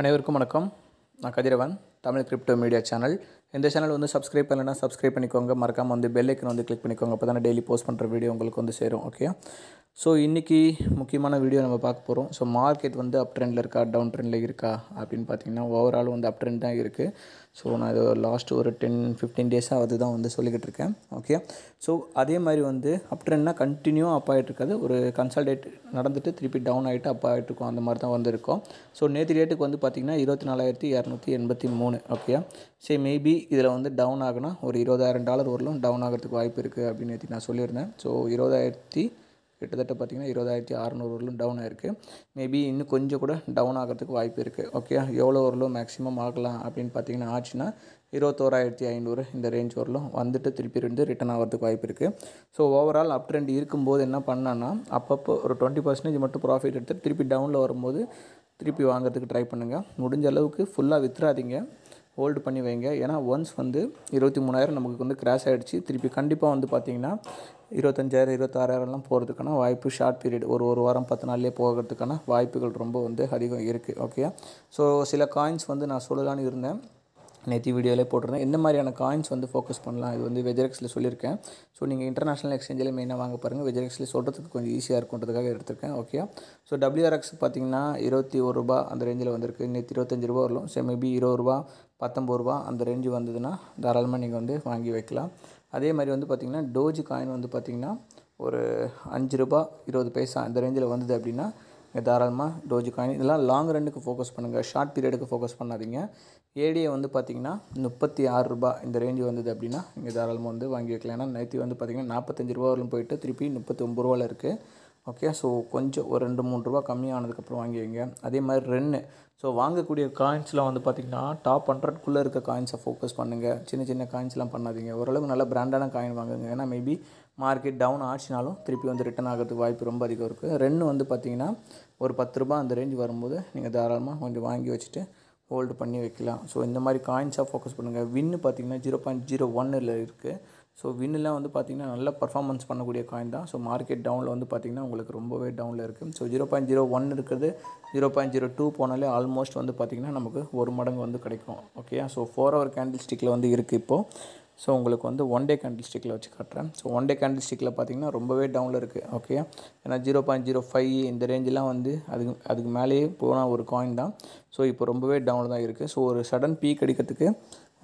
அனைவருக்கும் வணக்கம் நான் Kathiravan Tamil crypto media channel இந்த சேனல் வந்து சப்ஸ்கிரைப் பண்ணலைன்னா சப்ஸ்கிரைப் பண்ணிக்கோங்க மறக்காமல் வந்து பெல் ஐக்கன் வந்து கிளிக் பண்ணிக்கோங்க அப்போ தானே டெய்லி போஸ்ட் பண்ணுற வீடியோ உங்களுக்கு வந்து சேரும் ஓகே ஸோ இன்றைக்கி முக்கியமான வீடியோ நம்ம பார்க்க போகிறோம் ஸோ மார்க்கெட் வந்து அப் ட்ரெண்டில் இருக்கா டவுன் ட்ரெண்டில் இருக்கா அப்படின்னு பார்த்தீங்கன்னா ஓவரால் வந்து அப் ட்ரெண்ட் தான் இருக்குது ஸோ நான் இது லாஸ்ட் ஒரு டென் ஃபிஃப்டீன் டேஸாக அது தான் வந்து சொல்லிக்கிட்டு இருக்கேன் ஓகே ஸோ அதே மாதிரி வந்து அப் ட்ரெண்ட்னா கண்டினியூ அப் ஆகிட்டு இருக்காது ஒரு கன்சல்டேட் நடந்துட்டு திருப்பி டவுன் ஆகிட்டு அப் ஆகிட்டு இருக்கும் அந்த மாதிரி தான் வந்திருக்கும் ஸோ நேற்று ரேட்டுக்கு வந்து பார்த்திங்கன்னா இருபத்தி நாலாயிரத்தி இரநூத்தி எண்பத்தி மூணு ஓகே சரி மேபி இதில் வந்து டவுன் ஆகுனா ஒரு இருபதாயிரம் டாலர் வரலும் டவுன் ஆகிறதுக்கு வாய்ப்பு இருக்குது அப்படின்னு நான் சொல்லியிருந்தேன் ஸோ இருபதாயிரத்தி கிட்டத்தட்ட பார்த்திங்கன்னா இருபதாயிரத்தி அறநூறு வரலும் டவுன் ஆகிருக்கு மேபி இன்னும் கொஞ்சம் கூட டவுன் ஆகிறதுக்கு வாய்ப்பு இருக்குது ஓகே எவ்வளோ வரலும் மேக்ஸிமம் ஆகலாம் அப்படின்னு பார்த்தீங்கன்னா ஆச்சுன்னா இருபத்தோராயிரத்தி ஐநூறு இந்த ரேஞ்ச் வரலும் வந்துட்டு திருப்பி இருந்து ரிட்டன் ஆகிறதுக்கு வாய்ப்பு இருக்குது ஸோ ஓவரால் அப் ட்ரெண்ட் இருக்கும்போது என்ன பண்ணான்னா அப்பப்போ ஒரு டுவெண்ட்டி பர்சன்டேஜ் மட்டும் ப்ராஃபிட் எடுத்து திருப்பி டவுனில் வரும்போது திருப்பி வாங்குறதுக்கு ட்ரை பண்ணுங்கள் முடிஞ்ச அளவுக்கு ஃபுல்லாக வித்துறாதீங்க ஹோல்டு பண்ணி வைங்க ஏன்னா ஒன்ஸ் வந்து இருபத்தி மூணாயிரம் நமக்கு வந்து கிராஷ் ஆகிடுச்சு திருப்பி கண்டிப்பாக வந்து பார்த்தீங்கன்னா இருபத்தஞ்சாயிரம் இருபத்தாறாயிரம்லாம் போகிறதுக்கான வாய்ப்பு ஷார்ட் பீரியட் ஒரு ஒரு வாரம் பத்து நாள்லேயே போகிறதுக்கான வாய்ப்புகள் ரொம்ப வந்து அதிகம் இருக்குது ஓகே ஸோ சில காயின்ஸ் வந்து நான் சொல்லலான்னு இருந்தேன் நேற்று வீடியோவிலே போட்டிருந்தேன் இந்த மாதிரியான காயின்ஸ் வந்து ஃபோக்கஸ் பண்ணலாம் இது வந்து வெஜரெக்ஸில் சொல்லியிருக்கேன் ஸோ நீங்கள் இன்டர்நேஷனல் எக்ஸ்சேஞ்சில் மெயினாக வாங்க பாருங்கள் வெஜரெக்ஸில் சொல்கிறதுக்கு கொஞ்சம் ஈஸியாக இருக்குன்றதுக்காக எடுத்திருக்கேன் ஓகே ஸோ டபிள்யூஆர்எக்ஸ் பார்த்தீங்கன்னா இருபத்தி ஒரு ரூபா அந்த ரேஞ்சில் வந்திருக்கு நேற்று இருபத்தஞ்சி ரூபா வரலாம் ஸோ மேபி இருபது ரூபா பத்தொம்பது ரூபா அந்த ரேஞ்சு வந்ததுன்னா தாராளமாக நீங்கள் வந்து வாங்கி வைக்கலாம் அதே மாதிரி வந்து பார்த்திங்கன்னா டோஜி காயின் வந்து பார்த்திங்கன்னா ஒரு அஞ்சு ரூபா இருபது பைசா அந்த ரேஞ்சில் வந்தது அப்படின்னா தாராளமாக டோஜி காயின் இதெல்லாம் லாங் ரன்னுக்கு ஃபோக்கஸ் பண்ணுங்கள் ஷார்ட் பீரியடுக்கு ஃபோக்கஸ் பண்ணாதீங்க ஏடியை வந்து பார்த்திங்கன்னா முப்பத்தி ஆறு ரூபா இந்த ரேஞ்சு வந்தது அப்படின்னா இங்கே தாராளமாக வந்து வாங்கி வைக்கலாம் ஏன்னா நேற்று வந்து பார்த்திங்கன்னா நாற்பத்தஞ்சு ரூபா போயிட்டு திருப்பி முப்பத்தி ஒம்பது ரூபாவில் இருக்குது ஓகே ஸோ கொஞ்சம் ஒரு ரெண்டு மூணு ரூபா கம்மியானதுக்கப்புறம் வாங்கி வைங்க அதே மாதிரி ரென்னு ஸோ வாங்கக்கூடிய காயின்ஸ்லாம் வந்து பார்த்திங்கன்னா டாப் ஹண்ட்ரட்குள்ளே இருக்க காயின்ஸை ஃபோக்கஸ் பண்ணுங்கள் சின்ன சின்ன காயின்ஸ்லாம் பண்ணாதீங்க ஓரளவுக்கு நல்ல பிராண்டான காயின் வாங்குங்க ஏன்னா மேபி மார்க்கெட் டவுன் ஆச்சுனாலும் திருப்பி வந்து ரிட்டன் ஆகிறதுக்கு வாய்ப்பு ரொம்ப அதிகம் இருக்குது ரெண்டு வந்து பார்த்திங்கன்னா ஒரு பத்து ரூபா அந்த ரேஞ்ச் வரும்போது நீங்கள் தாராளமாக கொஞ்சம் வாங்கி வச்சுட்டு ஹோல்டு பண்ணி வைக்கலாம் ஸோ இந்த மாதிரி காயின்ஸாக ஃபோக்கஸ் பண்ணுங்கள் வின்னு பார்த்திங்கன்னா ஜீரோ பாயிண்ட் ஜீரோ ஒன்னில் இருக்குது ஸோ வின்னுலாம் வந்து பார்த்திங்கன்னா நல்ல பர்ஃபார்மன்ஸ் பண்ணக்கூடிய காயின் தான் ஸோ மார்க்கெட் டவுனில் வந்து பார்த்திங்கன்னா உங்களுக்கு ரொம்பவே டவுனில் இருக்குது so zero point zero one இருக்கிறது ஜீரோ பாயிண்ட் ஜீரோ டூ போனாலே ஆல்மோஸ்ட் வந்து பார்த்திங்கன்னா நமக்கு ஒரு மடங்கு வந்து கிடைக்கும் okay so four hour candle ஸ்டிக்கில் வந்து இருக்குது இப்போது ஸோ உங்களுக்கு வந்து ஒன் டே கேண்டில் ஸ்டிக்கில் வச்சு காட்டுறேன் ஸோ ஒன் டே கேண்டில் ஸ்டிக்கில் பார்த்தீங்கன்னா ரொம்பவே டவுனில் இருக்குது ஓகே ஏன்னா ஜீரோ பாயிண்ட் ஜீரோ ஃபைவ் இந்த ரேஞ்செலாம் வந்து அதுக்கு அதுக்கு மேலேயே போனால் ஒரு காயின் தான் ஸோ இப்போ ரொம்பவே டவுனில் தான் இருக்குது ஸோ ஒரு சடன் பீக் அடிக்கிறதுக்கு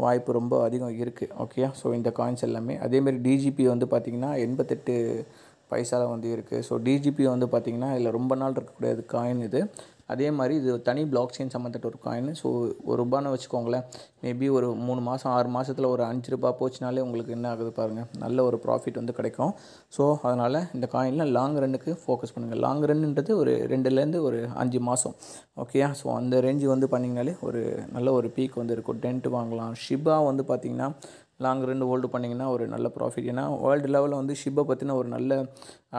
வாய்ப்பு ரொம்ப அதிகம் இருக்குது ஓகே ஸோ இந்த காயின்ஸ் எல்லாமே அதேமாரி டிஜிபி வந்து பார்த்திங்கன்னா எண்பத்தெட்டு பைசாவில் வந்து இருக்குது ஸோ டிஜிபி வந்து பார்த்திங்கன்னா இதில் ரொம்ப நாள் இருக்கக்கூடிய காயின் இது அதே மாதிரி இது தனி பிளாக் செயின் சம்மந்தப்பட்ட ஒரு காயின் ஸோ ஒரு ரூபான்னு வச்சுக்கோங்களேன் மேபி ஒரு மூணு மாதம் ஆறு மாதத்தில் ஒரு அஞ்சு ரூபா போச்சுனாலே உங்களுக்கு என்ன ஆகுது பாருங்கள் நல்ல ஒரு ப்ராஃபிட் வந்து கிடைக்கும் ஸோ அதனால் இந்த காயினில் லாங் ரன்னுக்கு ஃபோக்கஸ் பண்ணுங்கள் லாங் ரன்னுன்றது ஒரு ரெண்டுலேருந்து ஒரு அஞ்சு மாதம் ஓகேயா ஸோ அந்த ரேஞ்சு வந்து பண்ணிங்கனாலே ஒரு நல்ல ஒரு பீக் வந்து இருக்கும் டென்ட் வாங்கலாம் ஷிபா வந்து பார்த்திங்கன்னா லாங் ரெண்டு ஹோல்டு பண்ணிங்கன்னா ஒரு நல்ல ப்ராஃபிட் ஏன்னா வேர்ல்டு லெவலில் வந்து ஷிப்பை பற்றின ஒரு நல்ல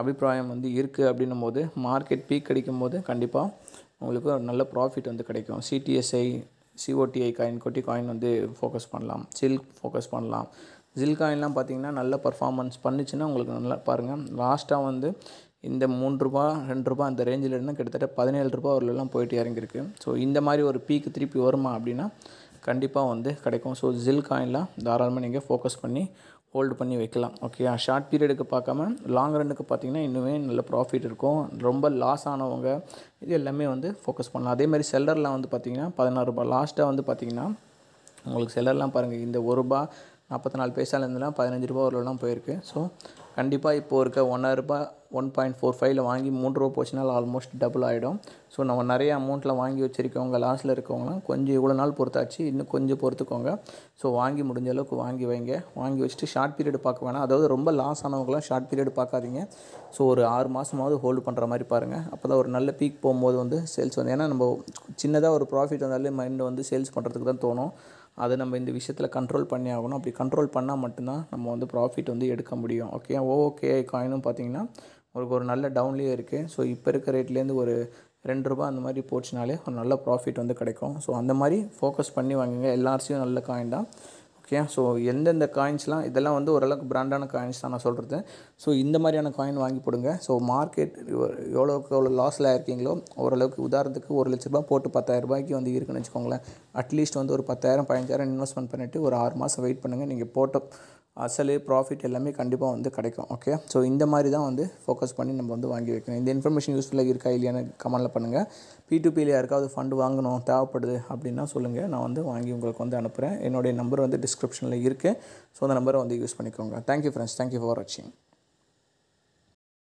அபிப்பிராயம் வந்து இருக்குது அப்படின்னும் போது மார்க்கெட் பீக் கிடைக்கும் போது கண்டிப்பாக உங்களுக்கு ஒரு நல்ல ப்ராஃபிட் வந்து கிடைக்கும் CTSI COTI coin COTI coin வந்து ஃபோக்கஸ் பண்ணலாம் சில்க் ஃபோக்கஸ் பண்ணலாம் ஜில் காயின்லாம் பார்த்தீங்கன்னா நல்ல பர்ஃபார்மன்ஸ் பண்ணிச்சுன்னா உங்களுக்கு நல்லா பாருங்கள் லாஸ்ட்டாக வந்து இந்த மூன்று ரூபா ரெண்டு ரூபா அந்த ரேஞ்சில் இருந்தால் கிட்டத்தட்ட பதினேழு ரூபா வரலாம் போயிட்டு இறங்கியிருக்கு ஸோ இந்த மாதிரி ஒரு பீக்கு திருப்பி வருமா அப்படின்னா கண்டிப்பாக வந்து கிடைக்கும் ஸோ ஜில் காயின்லாம் தாராளமாக நீங்கள் ஃபோக்கஸ் பண்ணி ஹோல்டு பண்ணி வைக்கலாம் ஓகே ஷார்ட் பீரியடுக்கு பார்க்காம லாங் ரன்னுக்கு பார்த்திங்கன்னா இன்னுமே நல்ல ப்ராஃபிட் இருக்கும் ரொம்ப லாஸ் ஆனவங்க இது எல்லாமே வந்து ஃபோக்கஸ் பண்ணலாம் அதேமாதிரி செல்லர்லாம் வந்து பார்த்திங்கன்னா பதினாறு ரூபாய் லாஸ்ட்டாக வந்து பார்த்திங்கன்னா உங்களுக்கு செல்லர்லாம் பாருங்கள் இந்த ஒரு ரூபா நாற்பத்தி நாலு பைசாலேருந்துலாம் பதினஞ்சு ரூபா வரலாம் போயிருக்கு ஸோ கண்டிப்பாக இப்போது இருக்க ஒன்றரை ரூபா ஒன் பாயிண்ட் ஃபோர் ஃபைவ்ல வாங்கி மூன்று ரூபா போச்சுனாலும் ஆல்மோஸ்ட் டபுள் ஆகிடும் ஸோ நம்ம நிறைய அமௌண்ட்டில் வாங்கி வச்சுருக்கவங்க லாஸில் இருக்கவங்களாம் கொஞ்சம் இவ்வளோ நாள் பொறுத்தாச்சு இன்னும் கொஞ்சம் பொறுத்துக்கோங்க ஸோ வாங்கி முடிஞ்ச அளவுக்கு வாங்கி வைங்க வாங்கி வச்சுட்டு ஷார்ட் பீரியட் பார்க்க வேணாம் அதாவது ரொம்ப லாஸ் ஆனவங்களாம் ஷார்ட் பீரியட் பார்க்காதீங்க ஸோ ஒரு ஆறு மாதமாவது ஹோல்டு பண்ணுற மாதிரி பாருங்கள் அப்போ தான் ஒரு நல்ல பீக் போகும்போது வந்து சேல்ஸ் வந்து ஏன்னா நம்ம சின்னதாக ஒரு ப்ராஃபிட் வந்தாலே மைண்டு வந்து சேல்ஸ் பண்ணுறதுக்கு தான் தோணும் அதை நம்ம இந்த விஷயத்தில் கண்ட்ரோல் பண்ணி ஆகணும் அப்படி கண்ட்ரோல் பண்ணால் மட்டும்தான் நம்ம வந்து ப்ராஃபிட் வந்து எடுக்க முடியும் ஓகே ஓகே காயினும் பார்த்தீங்கன்னா உங்களுக்கு ஒரு நல்ல டவுன்லேயே இருக்குது ஸோ இப்போ இருக்க ரேட்லேருந்து ஒரு ரெண்டு ரூபா அந்த மாதிரி போச்சுனாலே ஒரு நல்ல ப்ராஃபிட் வந்து கிடைக்கும் ஸோ அந்த மாதிரி ஃபோக்கஸ் பண்ணி வாங்குங்க எல்லா நல்ல காயின் தான் ஓகே ஸோ எந்தெந்த காயின்ஸ்லாம் இதெல்லாம் வந்து ஓரளவுக்கு பிராண்டான காயின்ஸ் தான் நான் சொல்கிறது ஸோ இந்த மாதிரியான காயின் வாங்கி போடுங்க ஸோ மார்க்கெட் எவ்வளோக்கு எவ்வளோ லாஸில் இருக்கீங்களோ ஓரளவுக்கு உதாரணத்துக்கு ஒரு லட்ச ரூபா போட்டு பத்தாயிரம் ரூபாய்க்கு வந்து இருக்குன்னு வச்சுக்கோங்களேன் அட்லீஸ்ட் வந்து ஒரு பத்தாயிரம் பதினஞ்சாயிரம் இன்வெஸ்ட்மெண்ட் பண்ணிவிட்டு ஒரு ஆறு மாதம் வெயிட் பண்ணுங்கள் நீங்கள் போட்ட அசல் ப்ராஃபிட் எல்லாமே கண்டிப்பாக வந்து கிடைக்கும் ஓகே ஸோ இந்த மாதிரி தான் வந்து ஃபோக்கஸ் பண்ணி நம்ம வந்து வாங்கி வைக்கணும் இந்த இன்ஃபர்மேஷன் யூஸ்ஃபுல்லாக இருக்கா இல்லையான்னு கமெண்டில் பண்ணுங்கள் பிடிபியில் யாருக்காவது ஃபண்டு வாங்கணும் தேவைப்படுது அப்படின்னா சொல்லுங்கள் நான் வந்து வாங்கி உங்களுக்கு வந்து அனுப்புகிறேன் என்னுடைய நம்பர் வந்து டிஸ்கிரிப்ஷனில் இருக்குது ஸோ அந்த நம்பரை வந்து யூஸ் பண்ணிக்கோங்க தேங்க்யூ ஃப்ரெண்ட்ஸ் தேங்க்யூ ஃபார் வாட்சிங்